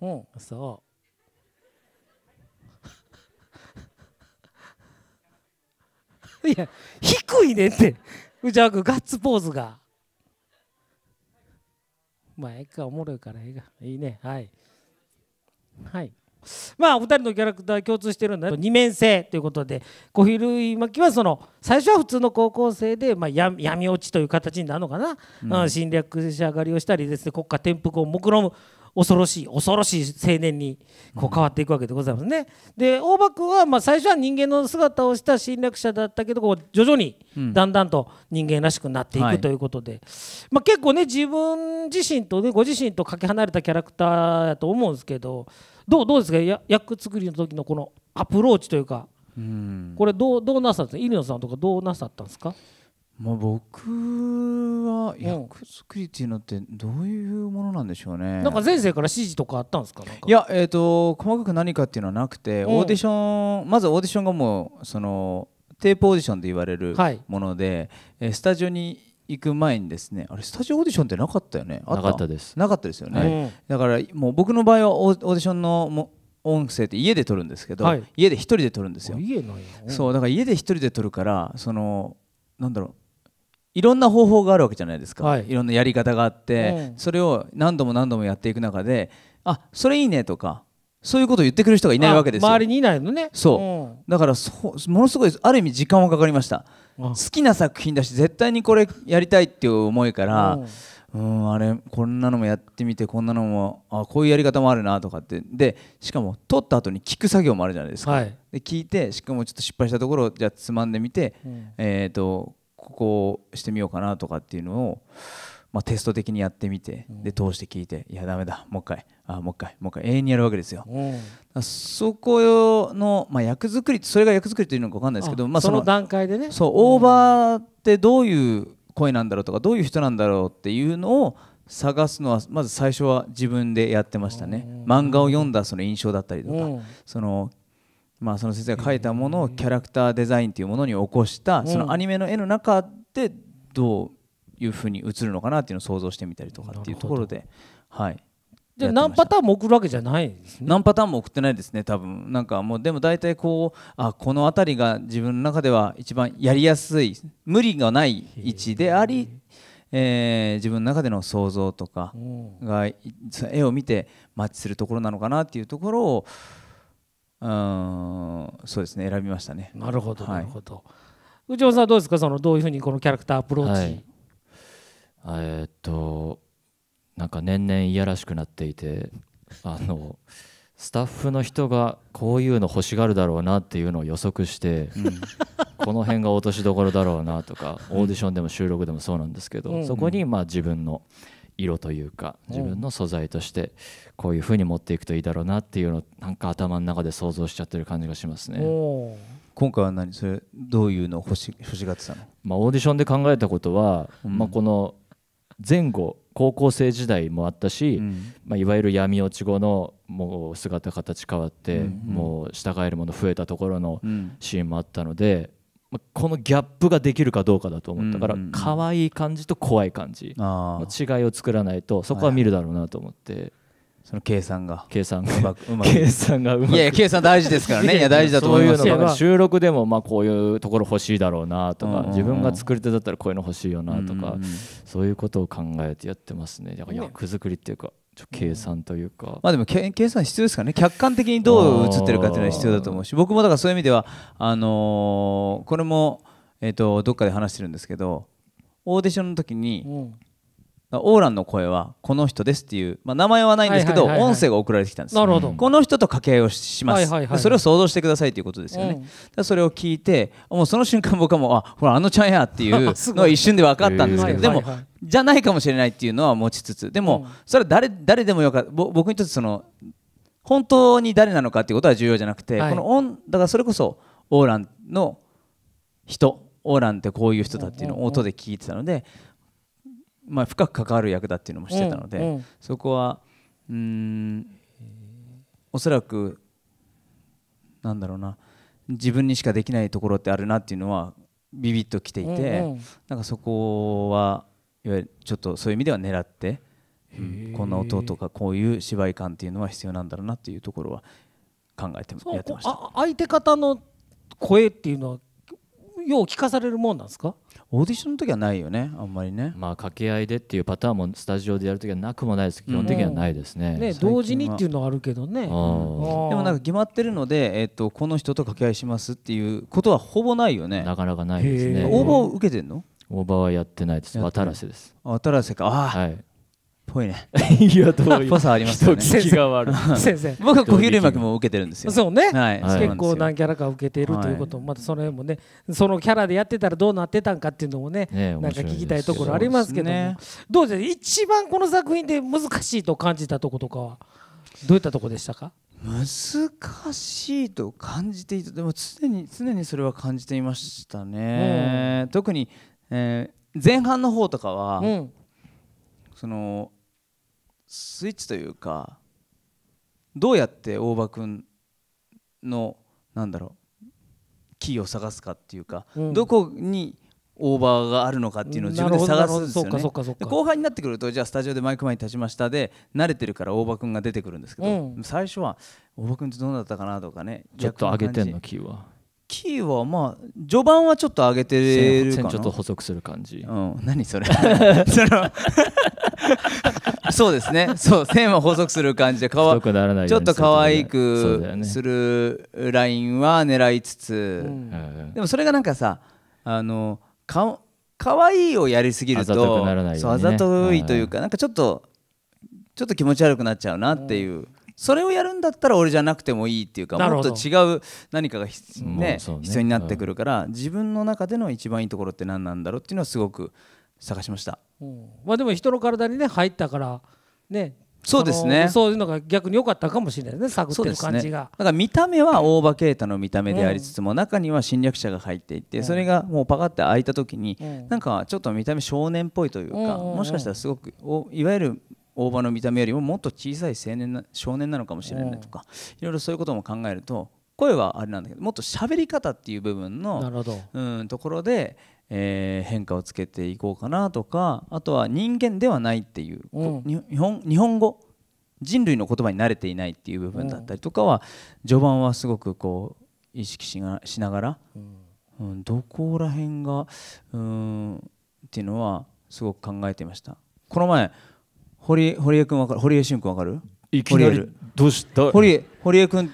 うんそう いや低いねって内山君ガッツポーズがまあええかおもろいからええがいいねはいはいまあお二人のキャラクター共通してるんだ二面性ということで小比類巻はその最初は普通の高校生で、まあ、闇落ちという形になるのかな、うん、侵略者狩りをしたりですね国家転覆を目論む恐ろしい恐ろしい青年にこう変わっていくわけでございますね。で大場君はまあ最初は人間の姿をした侵略者だったけどこう徐々にだんだんと人間らしくなっていくということで、うんはい、まあ、結構ね自分自身と、ね、ご自身とかけ離れたキャラクターやと思うんですけどどうどうですかや役作りの時のこのアプローチというか、うん、これどうどうなさったんですか入野さんとかどうなさったんですかまあ、僕は役作りっていうのってどういうものなんでしょうねなんか前世から指示とかあったんですかいや、えーと、細かく何かっていうのはなくて、オーディションまずオーディションがもうそのテープオーディションで言われるもので、はい、えスタジオに行く前にですねあれスタジオオーディションってなかったよねなかったですなかったですよね、はい、だからもう僕の場合はオーディションのも音声って家で撮るんですけど、はい、家で一人で撮るんですよ家なんそうだから家で一人で撮るからそのなんだろういろんな方法があるわけじゃないですか、はい、いろんなやり方があって、うん、それを何度も何度もやっていく中であそれいいねとかそういうことを言ってくる人がいないわけですよ周りにいないのねそう、うん、だからそものすごいある意味時間はかかりました好きな作品だし絶対にこれやりたいっていう思いから、うん、うんあれこんなのもやってみてこんなのもあこういうやり方もあるなとかってでしかも撮った後に聞く作業もあるじゃないですか、はい、で聞いてしかもちょっと失敗したところをじゃあつまんでみて、うん、えっ、ー、とここをしてみようかなとかっていうのを、まあ、テスト的にやってみて、で通して聞いていやだめだもう一回あもう一回もう一回永遠にやるわけですよ。そこの、まあ、役作りそれが役作りというのか分かんないですけどまあ、その段階でねそうオーバーってどういう声なんだろうとかどういう人なんだろうっていうのを探すのはまず最初は自分でやってましたね漫画を読んだその印象だったりとかそのまあ、その先生が描いたものをキャラクターデザインというものに起こしたそのアニメの絵の中でどういうふうに映るのかなっていうのを想像してみたりとかっていうところで、はい、で何パターンも送るわけじゃない、ね、何パターンも送ってないですね多分なんかもうでも大体こうあこの辺りが自分の中では一番やりやすい無理がない位置であり、えー、自分の中での想像とかが絵を見てマッチするところなのかなっていうところをうんそうですね選びましたね。なるほど、なるほど。内治さんはどうですかそのどういうふうにこのキャラクターアプローチ。はい、えー、っとなんか年々いやらしくなっていて あのスタッフの人がこういうの欲しがるだろうなっていうのを予測して、うん、この辺が落としどころだろうなとかオーディションでも収録でもそうなんですけど、うん、そこにまあ自分の。色というか自分の素材としてこういうふうに持っていくといいだろうなっていうのをなんか頭の中で想像しちゃってる感じがしますね。今回は何それどういうのを欲し欲しがってたの、まあ、オーディションで考えたことは、うん、まあ、この前後高校生時代もあったし、うん、まあ、いわゆる闇落ち後のもう姿形変わって、もう従えるもの増えたところのシーンもあったので、このギャップができるかどうかだと思ったから可愛い感じと怖い感じの違いを作らないとそこは見るだろうなと思って。その計算が計算がうまく計算がいやいや計算大事ですからね いや大事だと思いますよ収録でもまあこういうところ欲しいだろうなとか、自分が作り手だったらこういうの欲しいよなとか、そういうことを考えてやってますねだから役作りっていうか、ちょ計算というか、まあでも計算必要ですからね客観的にどう映ってるかっていうのは必要だと思うし僕もだからそういう意味ではあのー、これも、えーと、とどっかで話してるんですけどオーディションの時にオーランの声はこの人ですっていう、まあ、名前はないんですけど、音声が送られてきたんですなるほどこの人と掛け合いをします、それを想像してくださいということですよね、うん、それを聞いてもうその瞬間僕はもうあほらあのちゃんやっていう のは一瞬で分かったんですけど、でも、じゃないかもしれないっていうのは持ちつつでも、それは誰誰でもよかった僕にとってその本当に誰なのかっていうことは重要じゃなくて、はい、この音だからそれこそオーランの人オーランってこういう人だっていうのを音で聞いてたのでまあ、深く関わる役だっていうのもしてたので、うんうん、そこはうんおそらくなんだろうな自分にしかできないところってあるなっていうのはビビッときていて、うんうん、なんかそこはいわゆるちょっとそういう意味では狙って、うん、こんな音とかこういう芝居感っていうのは必要なんだろうなっていうところは考えてやってました。相手方の声っていうのはよう聞かされるもんなんですかオーディションの時はないよねあんまりねまあ掛け合いでっていうパターンもスタジオでやる時はなくもないです基本的にはないですねうん、ね同時にっていうのはあるけどね、でもなんか決まってるので、えー、っとこの人と掛け合いしますっていうことはほぼないよねなかなかないですね応募を受けてんのオーバーはやってないです。渡良瀬です。渡良瀬か。ああ、はい。ぽいね。いや、どうぽさありますよね。先生。先生。僕は小比類巻も受けてるんですよ。そうね。はい。結構何キャラか受けてるということも、またその辺もね、そのキャラでやってたらどうなってたんかっていうのもね、なんか聞きたいところありますけどね。どうです一番この作品で難しいと感じたとことかは、どういったとこでしたか難しいと感じていた、でも常に常にそれは感じていましたね。特に、えー、前半の方とかは、そのスイッチというかどうやって大場君のなんだろうキーを探すかっていうか、うん、どこにオーバーがあるのかっていうのを自分で探すんですよね後半になってくるとじゃあスタジオでマイク前に立ちましたで慣れてるから大場君が出てくるんですけど、うん、最初は大場君ってどうだったかなとかねちょっと上げてんのキーはキーはまあ序盤はちょっと上げてるかなちょっと補足する感じ、うん、何それ そうですねそう線は補足する感じでかわちょっと可愛くするラインは狙いつつ、うでもそれがなんかさあのか可愛いをやりすぎるとあざと、あざといというか、なんかちょっとちょっと気持ち悪くなっちゃうなっていう、うんそれをやるんだったら俺じゃなくてもいいっていうかもっと違う何かが、ねね、必要になってくるから、うん、自分の中での一番いいところって何なんだろうっていうのはすごく探しました、うん、まあ、でも人の体にね入ったからねそうですねそういうのが逆に良かったかもしれないね作ってる感じが、ね、だから見た目は大場啓太の見た目でありつつも、うん、中には侵略者が入っていて、うん、それがもうパカって開いた時に、うん、なんかちょっと見た目少年っぽいというか、もしかしたらすごくおいわゆる大場の見た目よりももっと小さい青年な少年なのかもしれないとかいろいろそういうことも考えると声はあれなんだけどもっと喋り方っていう部分のうんところで、えー、変化をつけていこうかなとかあとは人間ではないっていう、うん、日本日本語人類の言葉に慣れていないっていう部分だったりとかは序盤はすごくこう意識しなしながら、うん、うん、どこら辺がうんっていうのはすごく考えていました。この前堀江堀江君わかる堀江俊君わかるいきなりどうした堀江堀江君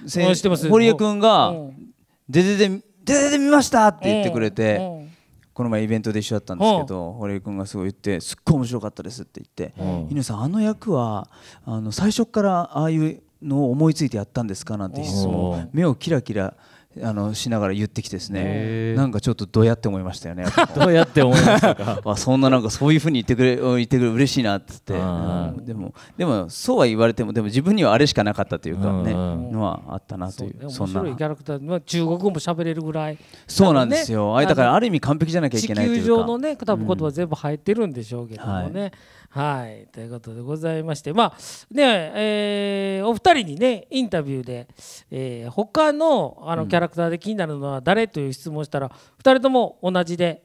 堀江君が「ででででで見ました!」って言ってくれて。この前イベントで一緒だったんですけど堀江君がすごい言ってすっごい面白かったですって言って犬さんあの役はあの最初からああいうのを思いついてやったんですかなんて質問目をキラキラあのしながら言ってきてですねなんかちょっとどうやって思いましたよね どうやって思いましたか あそんななんかそういうふうに言ってくれ言ってくれ嬉しいなってって、うん、でもでもそうは言われてもでも自分にはあれしかなかったというかね、うん、のはあったなというそんなキャラクター、まあ、中国語も喋れるぐらい、そうなんですよあだからある意味完璧じゃなきゃいけないというか地球上のね多分言葉全部入ってるんでしょうけどもね、うんはいはいということでございましてまあねえー、お二人にねインタビューで、えー、他のあのキャラクターで気になるのは誰、という質問したら2人とも同じで、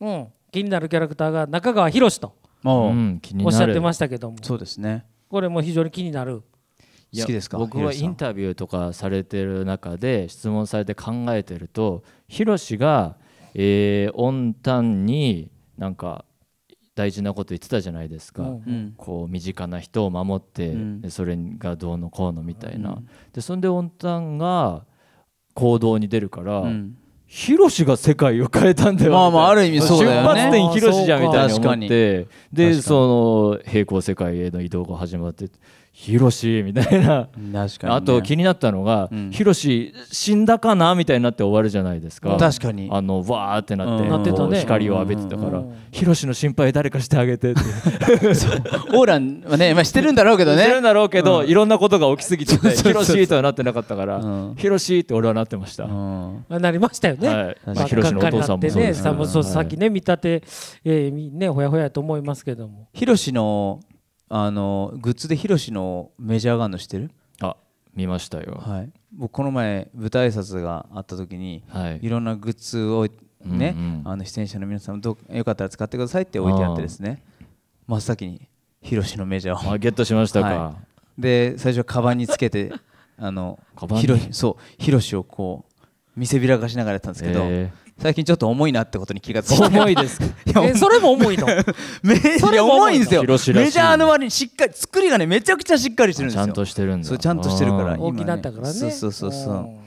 うん、気になるキャラクターが中川博とおっしゃってましたけども、そうですねこれも非常に気になる。好きですか僕はインタビューとかされてる中で質問されて考えてるとヒロシが、えー、温淡になんか大事なこと言ってたじゃないですか、うん、こう身近な人を守って、うん、それがどうのこうのみたいな、うん、でそんで温ンが行動に出るから、ヒロシが世界を変えたんだよまあまあある意味そうだよね出発点ヒロじゃんみたいな思ってでその平行世界への移動が始まってヒロシみたいな確かに、ね、あと気になったのが、うん、ヒロシ死んだかなみたいになって終わるじゃないですか確かにあのわーってなって,、光を浴びてたから、ヒロシの心配誰かしてあげてって オーランはね、まあ、してるんだろうけどねしてるんだろうけど、うん、いろんなことが起きすぎてヒロシとはなってなかったから、うん、ヒロシって俺はなってました、うん、なりましたよね、はいまあ、ヒロシのお父さんもそう、さっきね見立て、えー、ねほやほやと思いますけどもヒロシのあのグッズでヒロシのメジャーガンの知ってるあ見ましたよ、はい、僕この前舞台挨拶があった時に、はい、いろんなグッズをね、うんうん、あの出演者の皆さんどよかったら使ってくださいって置いてあってですね真っ先にヒロシのメジャーをゲットしましたか、はい、で最初はカバンにつけてあのヒロそうヒロシをこう見せびらかしながらやったんですけど、えー最近ちょっと重いなってことに気がついた重いです えそれも重いの めそれ重いんですよメジャーの割にしっかり作りがねめちゃくちゃしっかりしてるんですよちゃんとしてるんだそうちゃんとしてるから大きなったからねそうそうそうそう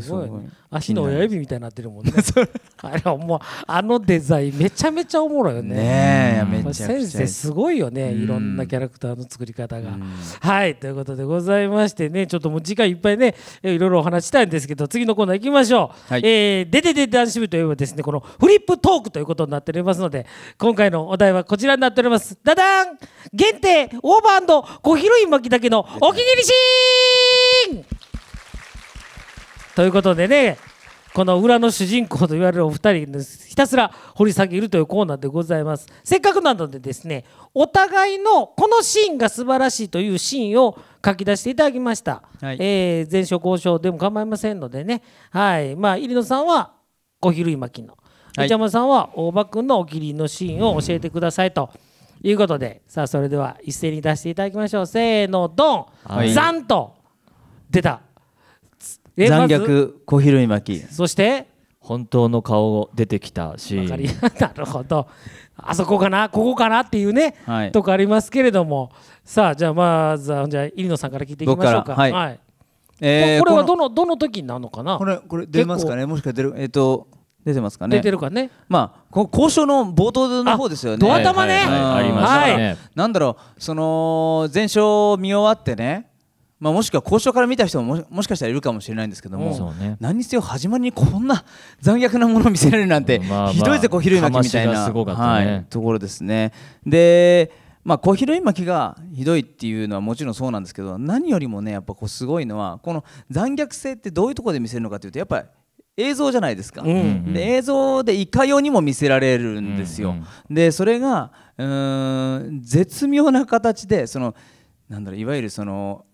すごい、ね、足の親指みたいになってるもんね あれはもうあのデザインめちゃめちゃおもろいよねね先生すごいよね、いろんなキャラクターの作り方が、はいということでございましてねちょっともう時間いっぱいねいろいろお話したいんですけど次のコーナー行きましょう「はい、えー、ででで男子部」といえばですねこのフリップトークということになっておりますので今回のお題はこちらになっておりますダダン限定オーバーコヒルイン巻きだけのお気に入りシーンということでねこの裏の主人公と言われるお二人ひたすら掘り下げるというコーナーでございますせっかくなのでですねお互いのこのシーンが素晴らしいというシーンを書き出していただきました、はい、えー、前所交渉でも構いませんのでねはいまあ入野さんは小比類巻の内山さんは大場君のお気に入りのシーンを教えてくださいと。いうことでさあそれでは一斉に出していただきましょうせーのドン、はい、ザンと出た残虐小ひる巻そして本当の顔を出てきたし なるほどあそこかなここかなっていうね、はい、とかありますけれどもさあじゃあまずはじゃあ入野さんから聞いていきましょうかはい、はい、えー、これはどのどの時なのかなこれこれ出ますかねもしか出るえっ、ー、と出てますかね出てるかねまあこ交渉の冒頭の方ですよねドア玉ね、はい、ありましたね、なんだろうその前哨見終わってねまあ、もしくは交渉から見た人ももしかしたらいるかもしれないんですけども、ね、何にせよ始まりにこんな残虐なものを見せられるなんて、まあまあ、ひどいぜ小比類巻きみたいな、ね、はい、ところですね。でまあ、小比類巻きがひどいっていうのはもちろんそうなんですけど何よりもねやっぱこうすごいのはこの残虐性ってどういうところで見せるのかというとやっぱり映像じゃないですか、うんうん、で映像でいかようにも見せられるんですよ、うんうん、でそれがうん絶妙な形でそのなんだろういわゆるその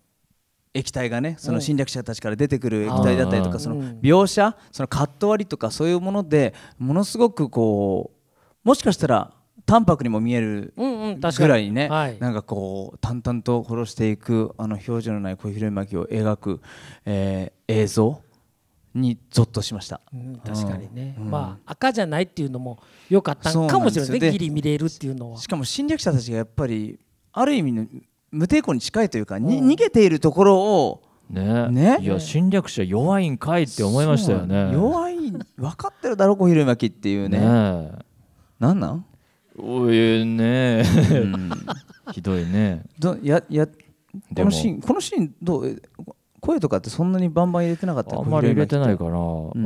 液体がねその侵略者たちから出てくる液体だったりとかその描写そのカット割りとかそういうものでものすごくこうもしかしたら淡白にも見えるぐらいね、うんうんはい、なんかこう淡々と殺していくあの表情のない小広い巻を描く、えー、映像にゾッとしました、うん、確かにね、うん、まあ赤じゃないっていうのも良かったかもしれないねギリ見れるっていうのはしかも侵略者たちがやっぱりある意味無抵抗に近いというかに逃げているところをねねいや侵略者弱いんかいって思いましたよね弱い分かってるだろ小昼巻っていうねねなんなんおいね、うん、ひどいねどややこのシーンこのシーンどう声とかってそんなにバンバン入れてなかったあんまり入れてないから、うん、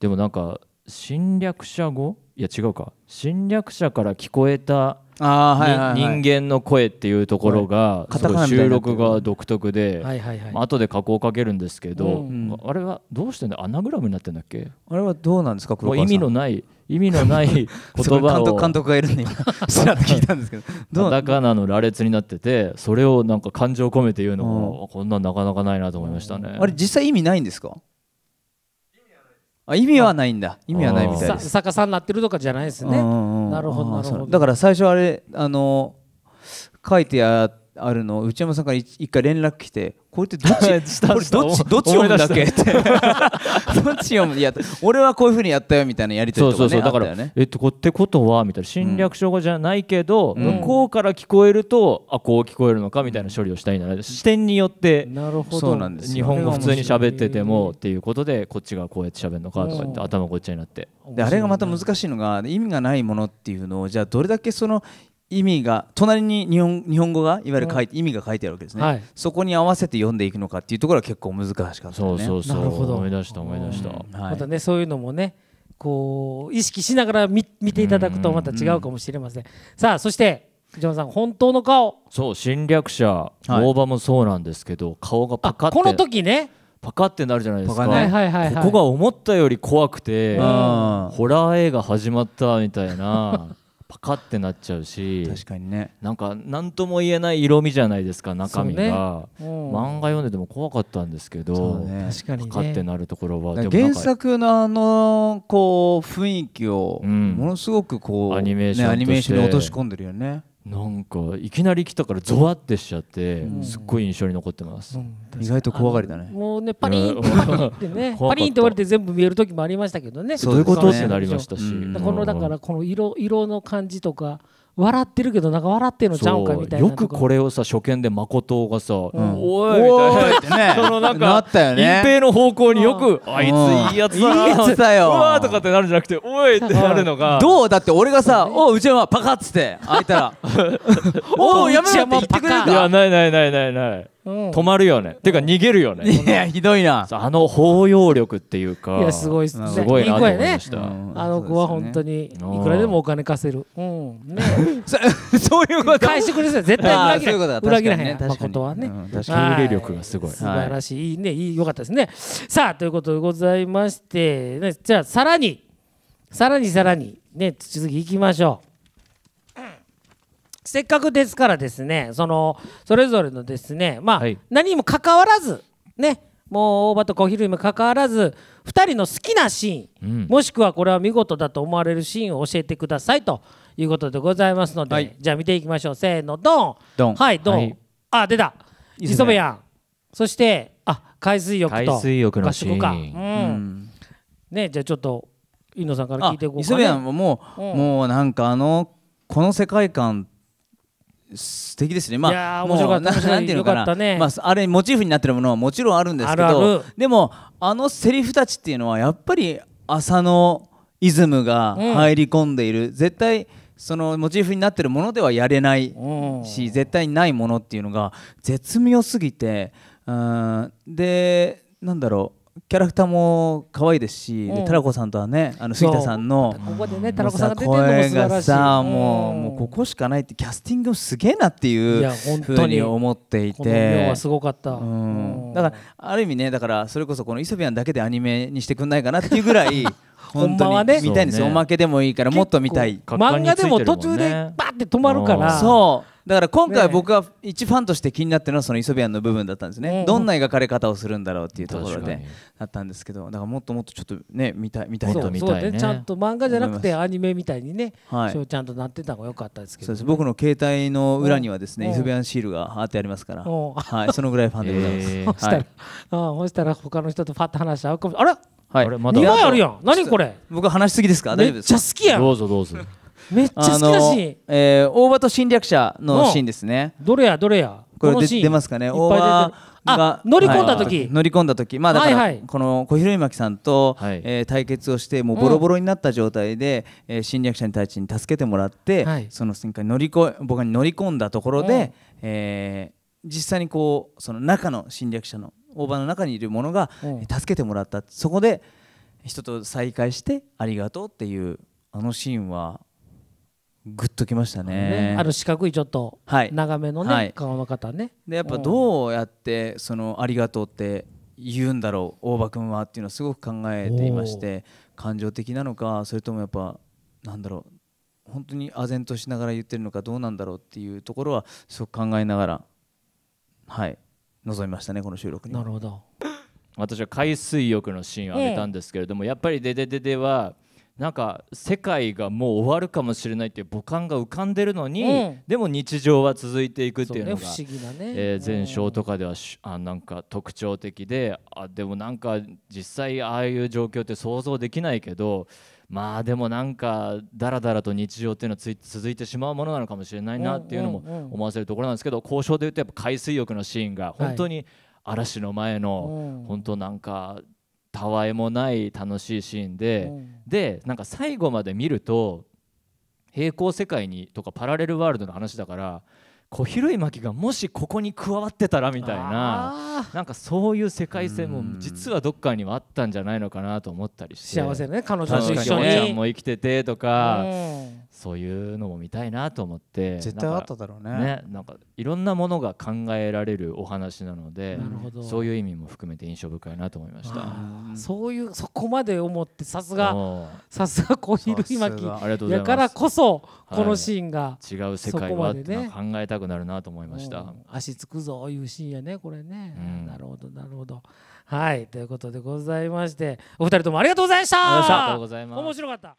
でもなんか侵略者語いや違うか侵略者から聞こえたあはいはいはい、人間の声っていうところが、収録が独特で、はいはいはい、後で加工かけるんですけど、うんうん、あれはどうしてんだアナグラムになってんだっけあれはどうなんですか意味のない意味のない 言葉を監督がいるんですら聞いたんですけどカタカナの羅列になっててそれをなんか感情込めて言うのもこんなんなかなかないなと思いましたねあれ実際意味ないんですかあ意味はないんだ意味はないみたいです逆さになってるとかじゃないですねなるほどなるほどだから最初あれあの書いてあるの内山さんから一回連絡来てこれってどっち どっちどっち読むんだっけって どっち読むいや俺はこういうふうにやったよみたいなやり取りとか、ね、そうそうだから、ね、えっとこってことはみたいな侵略証拠じゃないけど、うん、向こうから聞こえるとあこう聞こえるのかみたいな処理をしたいな、うん、視点によってなるほど日本語普通に喋っててもっていうことでこっちがこうやって喋るのかとかって頭こっちゃになってであれがまた難しいのが意味がないものっていうのをじゃあどれだけその意味が隣に日本日本語がいわゆる書い、うん、意味が書いてあるわけですね、はい、そこに合わせて読んでいくのかっていうところは結構難しかったねそうそうそうなるほど思い出した思い出した、はい、またねそういうのもねこう意識しながら見見ていただくとまた違うかもしれませんんさあそして藤ョさん本当の顔そう侵略者、はい、大場もそうなんですけど顔がパカッてこの時ねパカってなるじゃないですか、ねはいはい、ここが思ったより怖くてホラー映画始まったみたいなパカってなっちゃうし確かにねなんか何とも言えない色味じゃないですか中身が、ね、漫画読んでても怖かったんですけど、ね、確かに、ね、パカってなるところは原作のあのこう雰囲気をものすごくこう、うん、アニメーションに落とし込んでるよねなんかいきなり来たからゾワってしちゃって、すっごい印象に残ってます、うん、意外と怖がりだねもうねパリンって って、ねパリンって割れて全部見える時もありましたけどねそういうことってなりましたし、このだからこの色色の感じとか笑ってるけどなんか笑ってんのちゃうんかみたいなよくこれをさ初見で誠がさ「うん、おい」みたいなってね そのなんかなったよ、ね、隠蔽の方向によく「あいついいやつだいいやつだようわとかってなるんじゃなくて「おい」ってなるのがどうだって俺がさ「おう内山パカッ」つって開いたら「おうやめろ」って言ってくれるかいやないないないないない止まるよねっていうか逃げるよねいやひどいなあの包容力っていうかいやすごいすごいなね、あの子は本当にいくらでもお金貸せるうん、ね、そういうこと返してくれる絶対裏切らない裏切らへん誠はね受け入力がすごい素晴らしいいいねいいよかったですねさあということでございましてじゃあさらにさらにさらにね続きいきましょうせっかくですからですねそのそれぞれのですねまあ、はい、何もかかわらずねもう大場と小昼にもかかわらず2人の好きなシーン、うん、もしくはこれは見事だと思われるシーンを教えてくださいということでございますので、はい、じゃあ見ていきましょうせーのドンドンはいドン、はい、あ出た磯部やんそしてあ海水浴と合宿か、うん、ねじゃあちょっと飯野さんから聞いていこうか、ね、磯部やんももう、うん、もうなんかあのこの世界観素敵ですね。まあ、もうななんていうのかなか、ね、まあ、あれモチーフになってるものはもちろんあるんですけど、あるあるでもあのセリフたちっていうのはやっぱり朝のイズムが入り込んでいる、うん、絶対そのモチーフになってるものではやれないし、絶対ないものっていうのが絶妙すぎて、うん、でなんだろうキャラクターも可愛いですし、うん、でタラコさんとはねあの杉田さんのここでねタラコさんが出てるのも素晴らしいさ、うもうもうここしかないってキャスティングすげえなっていうふうに思っていてすごかった、うん、だからある意味ねだからそれこそこのイソビアンだけでアニメにしてくんないかなっていうぐらい 本当に見たいんですよ、ね、おまけでもいいからもっと見たい漫画でも途中でバって止まるからそうだから今回僕が一ファンとして気になってるのはその磯部ビの部分だったんですね、どんな描かれ方をするんだろうっていうところでだったんですけどだからもっともっとちょっとね見た見たいと見たい、ねね、ちゃんと漫画じゃなくてアニメみたいにね、はい、ちゃんとなってた方が良かったですけど、ね、僕の携帯の裏にはですね磯部ビシールが貼ってありますから、はい、そのぐらいファンでございます、えー、そしたら、そしたら他の人とパッと話し合うかもあれはい、まだ2枚あるやん何これ僕話しすぎですか大丈夫ですめっちゃ好きやんどうぞどうぞめっちゃ好きだし、えー、大場と侵略者のシーンですねどれやどれやこれ出ますかね大場が乗り込んだ時、はい、乗り込んだ時まあだから、はいはい、この小比巻さんと、はい、えー、対決をしてもうボロボロになった状態で、うん、えー、侵略者に対して助けてもらって、はい、その瞬間に乗りこ僕に乗り込んだところで、うん、えー、実際にこうその中の侵略者の大場の中にいるものが、うん、助けてもらったそこで人と再会してありがとうっていうあのシーンはグッときましたねある四角いちょっと長めのね、はい、顔の方ねでやっぱどうやってその「ありがとう」って言うんだろう大場君はっていうのはすごく考えていまして感情的なのかそれともやっぱなんだろう本当に唖然としながら言ってるのかどうなんだろうっていうところはすごく考えながらはい臨みましたねこの収録になるほど 私は海水浴のシーンを挙げたんですけれども、ええ、やっぱり「デデデデはなんか世界がもう終わるかもしれないっていう母感が浮かんでるのに、うん、でも日常は続いていくっていうのが前哨、なねえー、とかではし、うん、あなんか特徴的であでもなんか実際ああいう状況って想像できないけどまあでもなんかだらだらと日常っていうのはつ続いてしまうものなのかもしれないなっていうのも思わせるところなんですけど交渉でいうとやっぱ海水浴のシーンが本当に、嵐の前の、本当なんかたわいもない楽しいシーンで、でなんか最後まで見ると平行世界にとかパラレルワールドの話だから小比類巻がもしここに加わってたらみたいななんかそういう世界線も実はどっかにはあったんじゃないのかなと思ったりして幸せね彼女たちゃんも生きててとか、そういうのも見たいなと思って絶対あっただろうねねなんかいろんなものが考えられるお話なのでそういう意味も含めて印象深いなと思いましたそういうそこまで思ってさすがさすが小比類巻だからこそこのシーンが、違う世界は考えたくなるなと思いました。足つくぞいうシーンやねこれね、うん、なるほどなるほど。はいということでございましてお二人ともありがとうございました。ありがとうございます。面白かった。